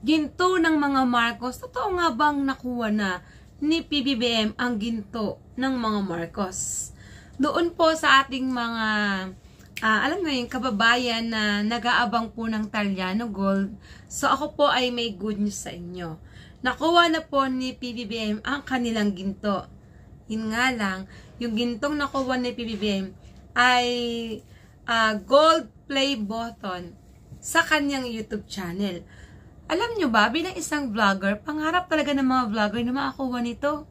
ginto ng mga Marcos. Totoo nga bang nakuha na ni PBBM ang ginto ng mga Marcos? Doon po sa ating mga, uh, alam mo yun, kababayan na nag-aabang po ng Taliano Gold. So ako po ay may good news sa inyo. Nakuha na po ni PBBM ang kanilang ginto. Yun nga lang, yung gintong nakuha ni PBBM ay uh, gold play button sa kanyang YouTube channel. Alam nyo ba, bilang isang vlogger, pangarap talaga ng mga vlogger na makakuha nito.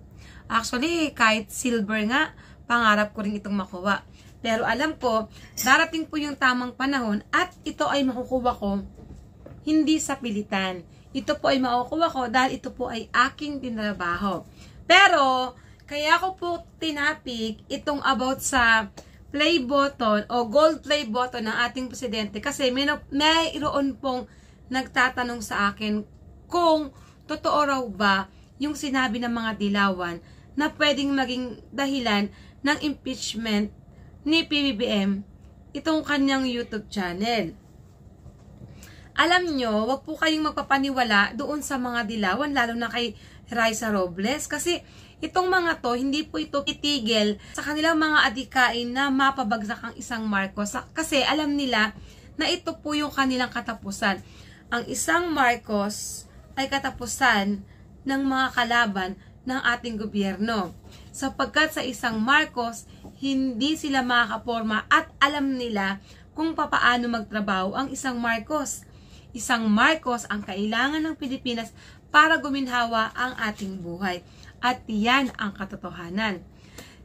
Actually, kahit silver nga, pangarap ko rin itong makuha. Pero alam ko, darating po yung tamang panahon at ito ay makukuha ko hindi sa pilitan. Ito po ay makukuha ko dahil ito po ay aking tinrabaho. Pero, kaya ko po tinapik itong about sa play button o gold play button ng ating presidente kasi may, mayroon pong nagtatanong sa akin kung totoo raw ba yung sinabi ng mga dilawan na pwedeng maging dahilan ng impeachment ni PBBM itong kanyang YouTube channel. Alam nyo, wag po kayong magpapaniwala doon sa mga dilawan, lalo na kay Raisa Robles, kasi itong mga to, hindi po ito titigil sa kanilang mga adikain na mapabagsak ang isang Marcos, kasi alam nila na ito po yung kanilang katapusan ang isang Marcos ay katapusan ng mga kalaban ng ating gobyerno. Sapagkat sa isang Marcos, hindi sila makakaporma at alam nila kung papaano magtrabaho ang isang Marcos. Isang Marcos ang kailangan ng Pilipinas para guminhawa ang ating buhay. At yan ang katotohanan.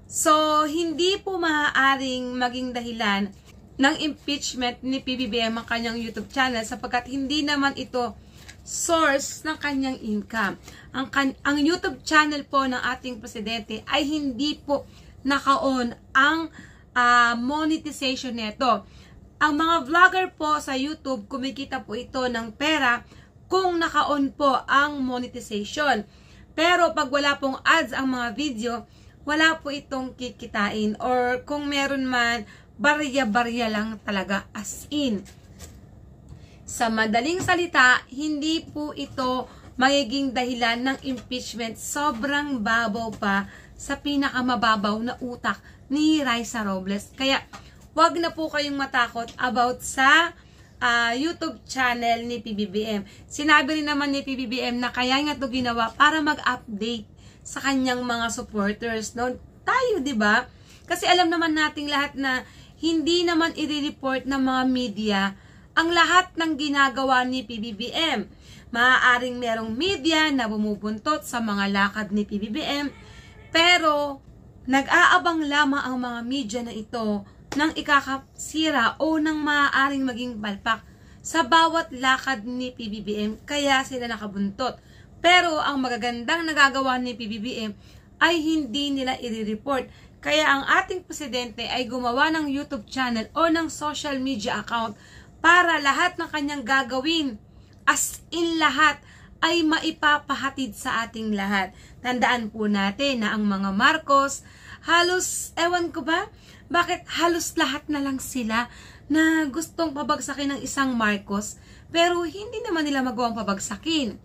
So, hindi po maaaring maging dahilan ng impeachment ni PBBM ang kanyang YouTube channel sapagkat hindi naman ito source ng kanyang income. Ang, kan ang YouTube channel po ng ating presidente ay hindi po nakaon ang uh, monetization nito. Ang mga vlogger po sa YouTube, kumikita po ito ng pera kung nakaon po ang monetization. Pero pag wala pong ads ang mga video, wala po itong kikitain or kung meron man barya-barya lang talaga as in. Sa madaling salita, hindi po ito magiging dahilan ng impeachment. Sobrang babaw pa sa pinakamababaw na utak ni Raisa Robles. Kaya, wag na po kayong matakot about sa uh, YouTube channel ni PBBM. Sinabi rin naman ni PBBM na kaya nga to ginawa para mag-update sa kanyang mga supporters. No? Tayo, di ba? Kasi alam naman nating lahat na hindi naman i-report ng mga media ang lahat ng ginagawa ni PBBM. Maaaring merong media na bumubuntot sa mga lakad ni PBBM, pero nag-aabang lamang ang mga media na ito ng ikakasira o ng maaaring maging balpak sa bawat lakad ni PBBM, kaya sila nakabuntot. Pero ang magagandang nagagawa ni PBBM ay hindi nila i-report kaya ang ating presidente ay gumawa ng YouTube channel o ng social media account para lahat ng kanyang gagawin, as in lahat, ay maipapahatid sa ating lahat. Tandaan po natin na ang mga Marcos, halos, ewan ko ba, bakit halos lahat na lang sila na gustong pabagsakin ng isang Marcos, pero hindi naman nila magawang pabagsakin.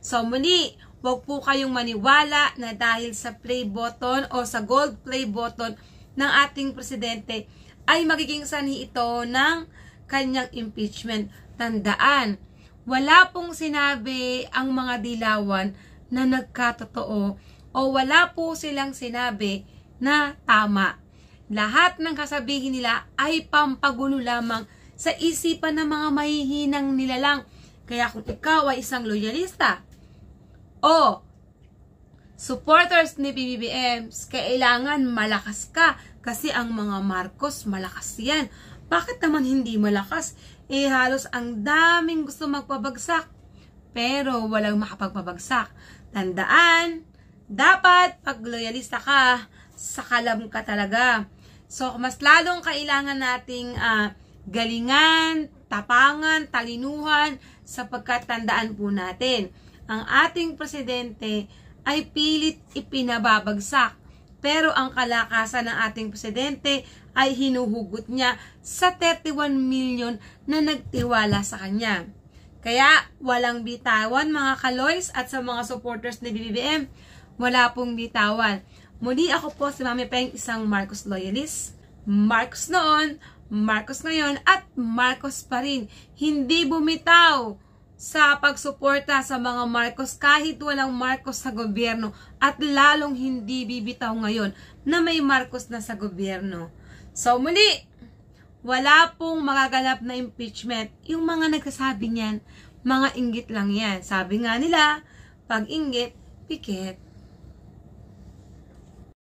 So muli, Huwag po kayong maniwala na dahil sa play button o sa gold play button ng ating presidente ay magiging sanhi ito ng kanyang impeachment. Tandaan, wala pong sinabi ang mga dilawan na nagkatotoo o wala po silang sinabi na tama. Lahat ng kasabihin nila ay pampagulo lamang sa isipan ng mga mahihinang nilalang. Kaya kung ikaw ay isang loyalista, o, supporters ni BBBM, kailangan malakas ka kasi ang mga Marcos malakas yan. Bakit naman hindi malakas? Eh halos ang daming gusto magpabagsak pero walang makapagpabagsak. Tandaan, dapat pag loyalista ka, sakalam ka talaga. So, mas lalong kailangan nating uh, galingan, tapangan, talinuhan, sapagkat tandaan po natin, ang ating presidente ay pilit ipinababagsak. Pero ang kalakasan ng ating presidente ay hinuhugot niya sa 31 million na nagtiwala sa kanya. Kaya walang bitawan mga kaloys at sa mga supporters ni BBM, wala pong bitawan. Muli ako po si Mami Peng, isang Marcos loyalist. Marcos noon, Marcos ngayon, at Marcos pa rin. Hindi bumitaw sa pagsuporta sa mga Marcos kahit walang Marcos sa gobyerno at lalong hindi bibitaw ngayon na may Marcos na sa gobyerno. So muli, wala pong magaganap na impeachment. Yung mga nagsasabi niyan, mga inggit lang yan. Sabi nga nila, pag inggit, pikit.